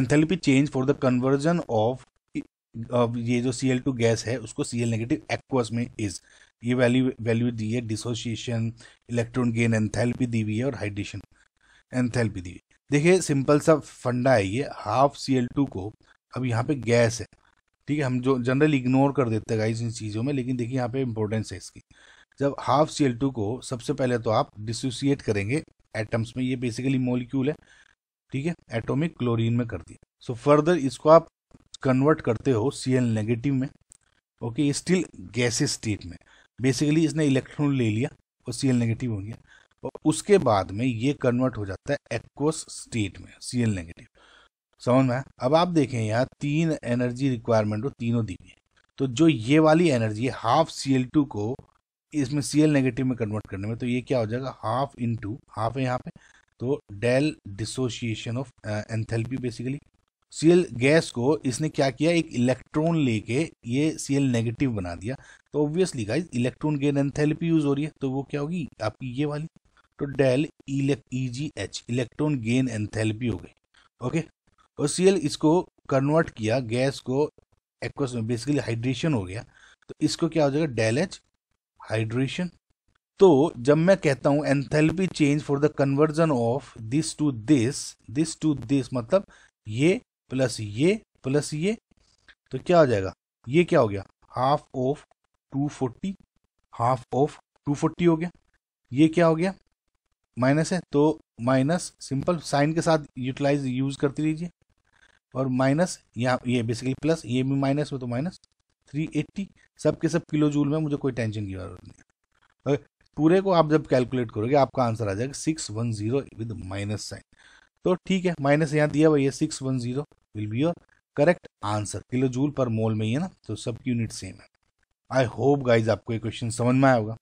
the change for the conversion of ये जो C L two gas है उसको सी एल नेगेटिव एक्वस में इज ये वैल्यू वैल्यू दी है डिसोसिएशन इलेक्ट्रॉन गेन एंथैल्पी दी हुई है और हाइड्रेशन एंथैल्पी दी हुई देखिए सिंपल सा फंडा है ये हाफ सी एल टू को अब यहाँ पे गैस है ठीक है हम जो जनरल इग्नोर कर देते हैं इन चीज़ों में लेकिन देखिए यहाँ पे इंपॉर्टेंस है इसकी जब हाफ सी एल टू को सबसे पहले तो आप डिसोसिएट करेंगे एटम्स में ये बेसिकली मोलिक्यूल है ठीक है एटोमिक क्लोरीन में कर दिया सो फर्दर इसको आप कन्वर्ट करते हो सी एल नेगेटिव में ओके स्टिल गैसे स्टेट में बेसिकली इसने इलेक्ट्रॉन ले लिया और सी एल नेगेटिव हो गया और उसके बाद में ये कन्वर्ट हो जाता है एक्वस स्टेट में सी एल नेगेटिव समझ में अब आप देखें यहाँ तीन एनर्जी रिक्वायरमेंट हो तीनों दी गई तो जो ये वाली एनर्जी है हाफ सी एल टू को इसमें सी एल नेगेटिव में कन्वर्ट करने में तो ये क्या हो जाएगा हाफ इन टू हाफ है यहाँ पे तो del dissociation of enthalpy basically C L gas को इसने क्या किया एक इलेक्ट्रॉन लेके ये सीएल नेगेटिव बना दिया तो obviously guys electron gain enthalpy use हो रही है तो वो क्या होगी आपकी ये वाली तो del E G H electron gain enthalpy हो गई ओके और सीएल इसको कन्वर्ट किया गैस को एक्वस बेसिकली हाइड्रेशन हो गया तो इसको क्या हो जाएगा डेल एच हाइड्रेशन तो जब मैं कहता हूं enthalpy change for the conversion of this to this this to this मतलब ये प्लस ये प्लस ये तो क्या हो जाएगा ये क्या हो गया half of two forty half of two forty हो गया ये क्या हो गया माइनस है तो माइनस सिंपल साइन के साथ यूटिलाइज यूज करती रहिए और माइनस यहाँ ये बेसिकली प्लस ये भी माइनस में तो माइनस थ्री एट्टी सब के सब किलो जूल में मुझे कोई टेंशन की जरूरत नहीं पूरे को आप जब कैलकुलेट करोगे आपका आंसर आ जाएगा six one zero with minus sign तो ठीक है माइनस यहाँ दिया भैया six one zero will be your correct answer kilo joule per mole में ही है ना तो सबकी यूनिट सेम है आई होप गाइज आपको ये क्वेश्चन समझ में आया होगा